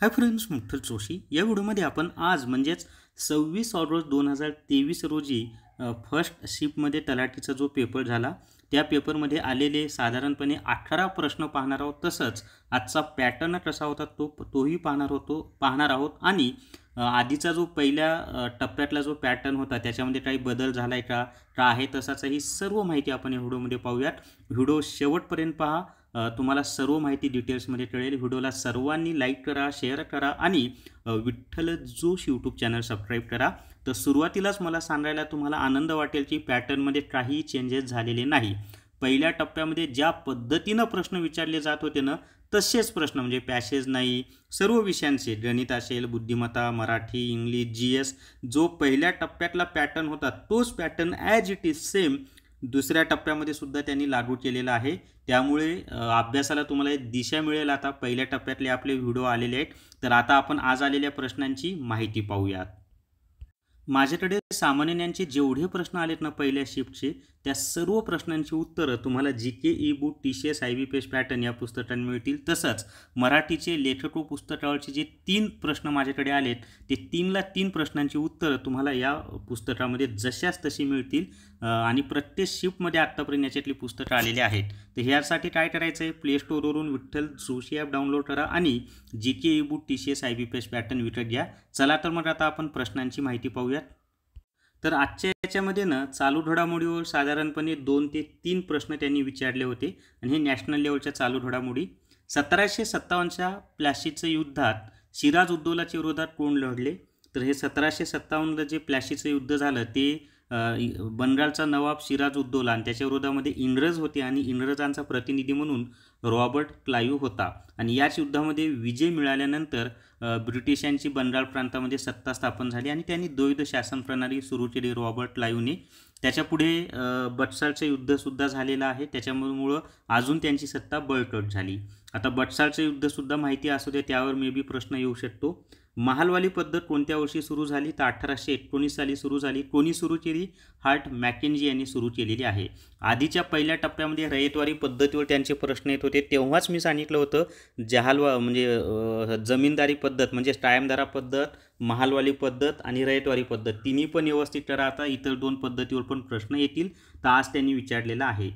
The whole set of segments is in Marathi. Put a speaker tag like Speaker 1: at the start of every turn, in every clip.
Speaker 1: हाय फ्रेंड्स मुठ्ठल जोशी या व्हिडिओमध्ये आपण आज म्हणजेच सव्वीस ऑगस्ट दोन हजार तेवीस रोजी फर्स्ट शिफ्टमध्ये तलाठीचा जो पेपर झाला त्या पेपरमध्ये आलेले साधारणपणे अठरा प्रश्न पाहणार आहोत तसंच आजचा पॅटर्न कसा होता तो तोही पाहणार होतो पाहणार आहोत आणि आधीचा जो पहिल्या टप्प्यातला जो पॅटर्न होता त्याच्यामध्ये काही बदल झाला आहे का का आहे तसाचा ही सर्व माहिती आपण या व्हिडिओमध्ये पाहूयात व्हिडिओ शेवटपर्यंत पहा तुम्हाला सर्व माहिती डिटेल्समध्ये कळेल व्हिडिओला सर्वांनी लाईक करा शेअर करा आणि Vitthal Josh YouTube channel subscribe करा तर सुरुवातीलाच मला सांगायला तुम्हाला आनंद वाटेल की पॅटर्नमध्ये काही चेंजेस झालेले नाही पहिल्या टप्प्यामध्ये ज्या पद्धतीनं प्रश्न विचारले जात होते ना तसेच प्रश्न म्हणजे पॅसेज नाही सर्व विषयांचे गणित असेल बुद्धिमत्ता मराठी इंग्लिश जी एस जो पहिल्या टप्प्यातला पॅटर्न होता तोच pattern as it is same दुसऱ्या टप्प्यामध्ये सुद्धा त्यांनी लागू केलेलं आहे त्यामुळे अभ्यासाला तुम्हाला एक दिशा मिळेल आता पहिल्या टप्प्यातले आपले व्हिडिओ आलेले आहेत तर आता आपण आज आलेल्या प्रश्नांची माहिती पाहूयात माझ्याकडे सामान्य जेवढे प्रश्न आलेत ना पहिल्या शिफ्टचे त्या सर्व प्रश्नांची उत्तरं तुम्हाला G K E book T C S I B S pattern या पुस्तकांनी मिळतील तसंच मराठीचे लेखको पुस्तकावरचे जे तीन प्रश्न माझ्याकडे आलेत ते तीनला तीन प्रश्नांची उत्तरं तुम्हाला या पुस्तकामध्ये जशाच तशी मिळतील आणि प्रत्येक शिफ्टमध्ये आत्तापर्यंत याच्यातली पुस्तकं आलेली आहेत तर ह्यासाठी काय करायचं आहे प्ले स्टोरवरून विठ्ठल जोशी ॲप डाउनलोड करा आणि G K E book T C S I B S pattern विकत घ्या चला तर मग आता आपण प्रश्नांची माहिती पाहूयात तर आजच्या त्याच्यामध्ये ना चालू घडामोडीवर साधारणपणे दोन ते तीन प्रश्न त्यांनी विचारले होते आणि हे नॅशनल लेवलच्या चालू घडामोडी सतराशे सत्तावन्नच्या प्लॅशीचं युद्धात सिराज उद्दोलाच्या विरोधात कोण लढले तर हे सतराशे सत्तावन्नला जे प्लॅशीचं युद्ध झालं ते बनरालचा नवाब सिराज उद्दोला आणि त्याच्या विरोधामध्ये इंग्रज होते आणि इंग्रजांचा प्रतिनिधी म्हणून रॉबर्ट क्लायू होता आणि याच युद्धामध्ये विजय मिळाल्यानंतर ब्रिटिशांची बनराळ प्रांतामध्ये सत्ता स्थापन झाली आणि त्यांनी द्वैध शासन प्रणाली सुरू केली रॉबर्ट क्लायूने त्याच्यापुढे बटसाळचं युद्धसुद्धा झालेलं आहे त्याच्यामुळं अजून त्यांची सत्ता बळकट झाली आता बटसाळचं युद्धसुद्धा माहिती असू दे त्यावर मे बी प्रश्न येऊ शकतो महालवाली पद्धत कोणत्या वर्षी सुरू झाली तर अठराशे एकोणीस साली सुरू झाली कोणी सुरू केली हार्ट मॅकिनजी यांनी सुरू केलेली आहे आधीच्या पहिल्या टप्प्यामध्ये रयतवारी पद्धतीवर त्यांचे प्रश्न येत होते तेव्हाच मी सांगितलं होतं जहालवा म्हणजे जमीनदारी पद्धत म्हणजे कायमदारा पद्धत महालवाली पद्धत आणि रयतवारी पद्धत तिन्ही पण व्यवस्थित करा आता इतर दोन पद्धतीवर पण प्रश्न येतील तर आज त्यांनी विचारलेला आहे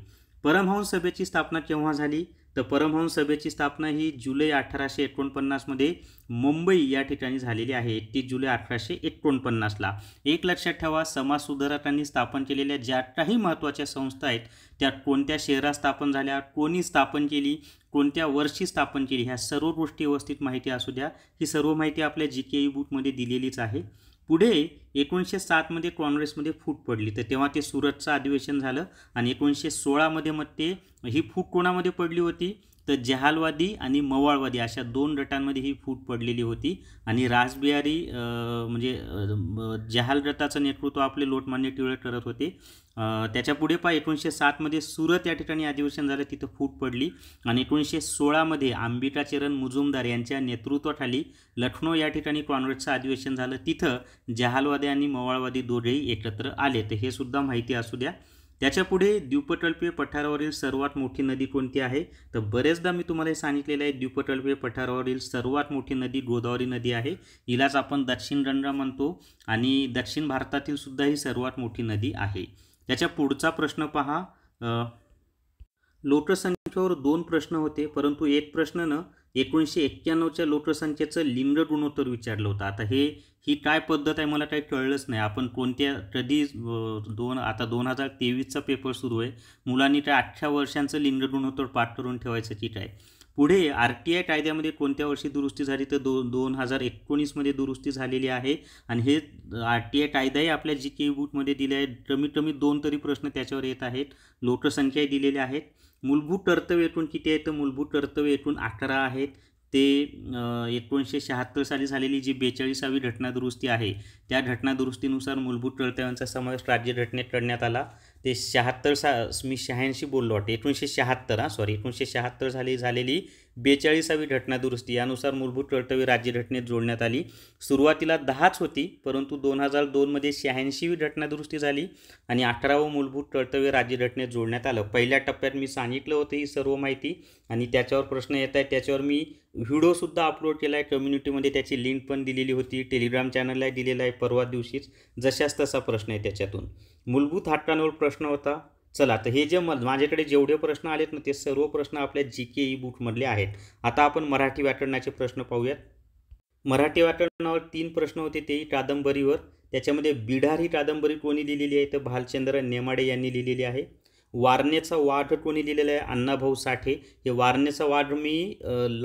Speaker 1: परमहंस सभेची स्थापना केव्हा झाली तर परमहंस सभेची स्थापना ही जुलै अठराशे एकोणपन्नासमध्ये मुंबई या ठिकाणी झालेली आहे एकतीस जुलै अठराशे एकोणपन्नासला एक लक्षात ठेवा समाजसुधारकांनी स्थापन केलेल्या ज्या काही महत्त्वाच्या संस्था आहेत त्या कोणत्या शहरात स्थापन झाल्या कोणी स्थापन केली कोणत्या वर्षी स्थापन केली ह्या सर्व गोष्टी व्यवस्थित माहिती असू द्या ही सर्व माहिती आपल्या जी के ई e बुकमध्ये दिलेलीच आहे पुढे एकोणीसशे सातमध्ये काँग्रेसमध्ये फूट पडली तर तेव्हा ते सुरतचं अधिवेशन झालं आणि एकोणीसशे सोळामध्ये मग ते ही फूट कोणामध्ये पडली होती तर जहालवादी आणि मवाळवादी अशा दोन रटांमध्ये ही फूट पडलेली होती आणि राजबिहारी म्हणजे जहाल रटाचं नेतृत्व आपले लोटमान्य टिळक करत होते त्याच्यापुढे पहा एकोणीसशे सातमध्ये सुरत या ठिकाणी अधिवेशन झालं तिथं फूट पडली आणि एकोणीसशे सोळामध्ये अंबिकाचरण मुजुमदार यांच्या नेतृत्वाखाली लखनौ या ठिकाणी काँग्रेसचं अधिवेशन झालं तिथं जहालवादी आणि मवाळवादी दोघेही एकत्र आले तर हे सुद्धा माहिती असू द्या त्याच्यापुढे द्वीपकल्पीय पठारावरील सर्वात मोठी नदी कोणती आहे तर बरेचदा मी तुम्हाला हे सांगितलेलं आहे द्वीपकल्पीय पठारावरील सर्वात मोठी नदी गोदावरी नदी आहे हिलाच आपण दक्षिण गंगा म्हणतो आणि दक्षिण भारतातील सुद्धा ही सर्वात मोठी नदी आहे त्याच्या पुढचा प्रश्न पहा लोकसंख्येवर दोन प्रश्न होते परंतु एक प्रश्ननं एकोणीसशे एक्क्याण्णवच्या लोकसंख्येचं लिंग गुणोत्तर विचारलं होतं आता हे ही काय पद्धत आहे मला काही कळलंच नाही आपण कोणत्या कधी दोन आता दोन हजार तेवीसचा पेपर सुरू आहे मुलांनी काय अठरा वर्षांचं लिंग गुणोत्तर पाठ करून ठेवायचं की काय पुढे आर टी आय कायद्यामध्ये कोणत्या वर्षी दुरुस्ती झाली तर दो दोन हजार एकोणीसमध्ये दुरुस्ती झालेली आहे आणि हे आर टी आय कायदाही आपल्या जी के बुकमध्ये e दिले आहेत कमीत कमी दोन तरी प्रश्न त्याच्यावर येत आहेत लोकसंख्याही दिलेल्या आहेत मूलभूत कर्तव्य एकूण किती आहे तर मूलभूत कर्तव्य एकूण अकरा आहेत ते एकोणीसशे शहात्तर साली झालेली जी बेचाळीसावी घटनादुरुस्ती आहे त्या घटनादुरुस्तीनुसार मूलभूत कर्तव्यांचा समावेश राज्य घटनेत करण्यात आला ते शहात्तर सा मी शहाऐंशी बोललो वाटते एकोणीसशे शहात्तर हां सॉरी एकोणीसशे शहात्तर झाली झालेली बेचाळीसावी घटनादुरुस्ती यानुसार मूलभूत कर्तव्य राज्यघटनेत जोडण्यात आली सुरुवातीला दहाच होती परंतु दोन हजार दोनमध्ये शहाऐंशीवी घटनादुरुस्ती झाली आणि अठरावं मूलभूत कर्तव्य राज्यघटनेत जोडण्यात आलं पहिल्या टप्प्यात मी सांगितलं होतं ही सर्व माहिती आणि त्याच्यावर प्रश्न येत आहे त्याच्यावर मी व्हिडिओसुद्धा अपलोड केला आहे कम्युनिटीमध्ये त्याची लिंक पण दिलेली होती टेलिग्राम चॅनलला दिलेला आहे परवा दिवशीच जशाच तसा प्रश्न आहे त्याच्यातून मूलभूत हक्कांवर प्रश्न होता चला तर हे जे म माझ्याकडे जेवढे प्रश्न आलेत ना ते सर्व प्रश्न आपल्या जी के ई बुकमधले आहेत आता आपण मराठी व्याकरणाचे प्रश्न पाहूयात मराठी व्याकरणावर तीन प्रश्न होते तेही कादंबरीवर त्याच्यामध्ये बिढार ही कादंबरी कोणी लिहिलेली आहे तर भालचंद्र नेमाडे यांनी लिहिलेली आहे वारणेचा वाघ कोणी लिहिलेला आहे अण्णाभाऊ साठे हे वारणेचा वाघ मी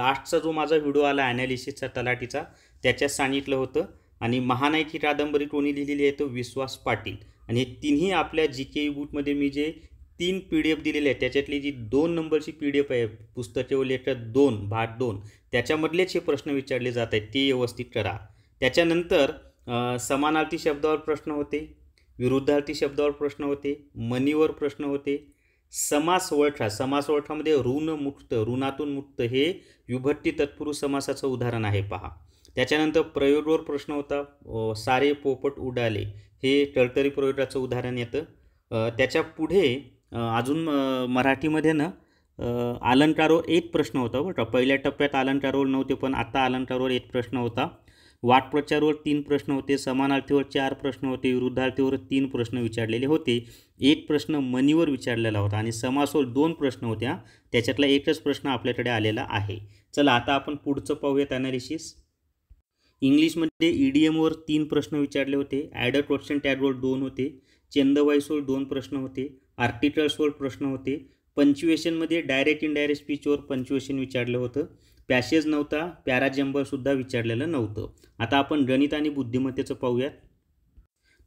Speaker 1: लास्टचा जो माझा व्हिडिओ आला ॲनालिसिसचा तलाठीचा त्याच्यात सांगितलं होतं आणि महानायकी कादंबरी कोणी लिहिलेली आहे तो विश्वास पाटील आणि हे तिन्ही आपल्या जी के बूटमध्ये e मी जे तीन पी डी एफ दिलेले आहेत त्याच्यातली जी दोन नंबरची पी डी एफ आहे पुस्तके व दोन भाग दोन त्याच्यामधलेच हे प्रश्न विचारले जात आहेत ते व्यवस्थित करा त्याच्यानंतर समानार्थी शब्दावर प्रश्न होते विरुद्धार्थी शब्दावर प्रश्न होते मनीवर प्रश्न होते समास ओळखा समास ओळखामध्ये ऋणमुक्त ऋणातून मुक्त हे विभट्टी तत्पुरुष समासाचं उदाहरण आहे पहा त्याच्यानंतर प्रयोगवर प्रश्न होता सारे पोपट उडाले हे टळतरी प्रोयटाचं उदाहरण येतं त्याच्या पुढे अजून मराठीमध्ये ना अलंकारावर एक प्रश्न होता बरं पहिल्या टप्प्यात अलंकारावर नव्हते पण आत्ता अलंकारावर एक प्रश्न होता वाटप्रचारवर तीन प्रश्न होते समानार्थीवर चार प्रश्न होते विरुद्धार्थीवर तीन प्रश्न विचारलेले होते एक प्रश्न मनीवर विचारलेला होता आणि समासोल दोन प्रश्न होत्या त्याच्यातला एकच प्रश्न आपल्याकडे आलेला आहे चला आता आपण पुढचं पाहूया अनालिसिस इंग्लिशमध्ये ई डी एमवर तीन प्रश्न विचारले होते ॲडक क्वेश्चन टॅगवर दोन होते चंदवाईसवर दोन प्रश्न होते आर्टिकल्सवर प्रश्न होते पंच्युएशनमध्ये डायरेक्ट इनडायरेक्ट स्पीचवर पंच्युएशन विचारलं होतं पॅसेज नव्हता पॅराजेंबरसुद्धा विचारलेलं नव्हतं आता आपण गणित आणि बुद्धिमत्तेचं पाहूयात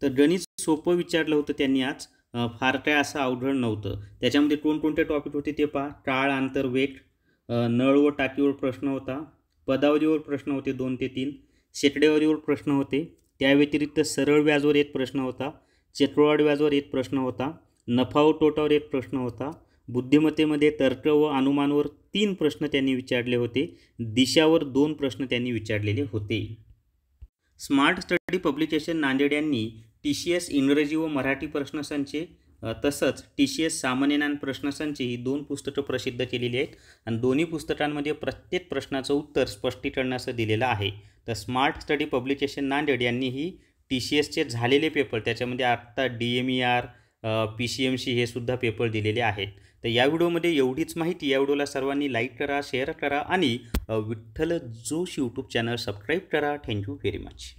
Speaker 1: तर गणित सोपं विचारलं होतं त्यांनी आज फार काय असं अवघड नव्हतं त्याच्यामध्ये कोणकोणते टॉपिक होते ते पहा काळ आंतर वेट नळ व टाकीवर प्रश्न होता पदावलीवर प्रश्न होते दोन ते तीन शेकड्यावरीवर प्रश्न होते त्या व्यतिरिक्त सरळ व्याजवर एक प्रश्न होता चक्रवाढ व्याजवर एक प्रश्न होता नफा व तोटावर एक प्रश्न होता बुद्धिमत्तेमध्ये तर्क व अनुमानवर तीन प्रश्न त्यांनी विचारले होते दिशावर दोन प्रश्न त्यांनी विचारलेले होते स्मार्ट स्टडी पब्लिकेशन नांदेड यांनी टी सी एस इंग्रजी व मराठी प्रश्नसंचे तसंच टी सी एस सामान्य ज्ञान प्रश्नसंच ही दोन पुस्तकं प्रसिद्ध केलेली आहेत आणि दोन्ही पुस्तकांमध्ये प्रत्येक प्रश्नाचं उत्तर स्पष्टीकरणाचं दिलेलं आहे तर स्मार्ट स्टडी पब्लिकेशन नांदेड यांनी ही टी सी एसचे झालेले पेपर त्याच्यामध्ये आत्ता D M E R P C M C हे सुद्धा पेपर दिलेले आहेत तर या व्हिडिओमध्ये एवढीच माहिती या व्हिडिओला सर्वांनी लाईक करा शेअर करा आणि Vitthal Josh YouTube channel subscribe करा थँक्यू व्हेरी मच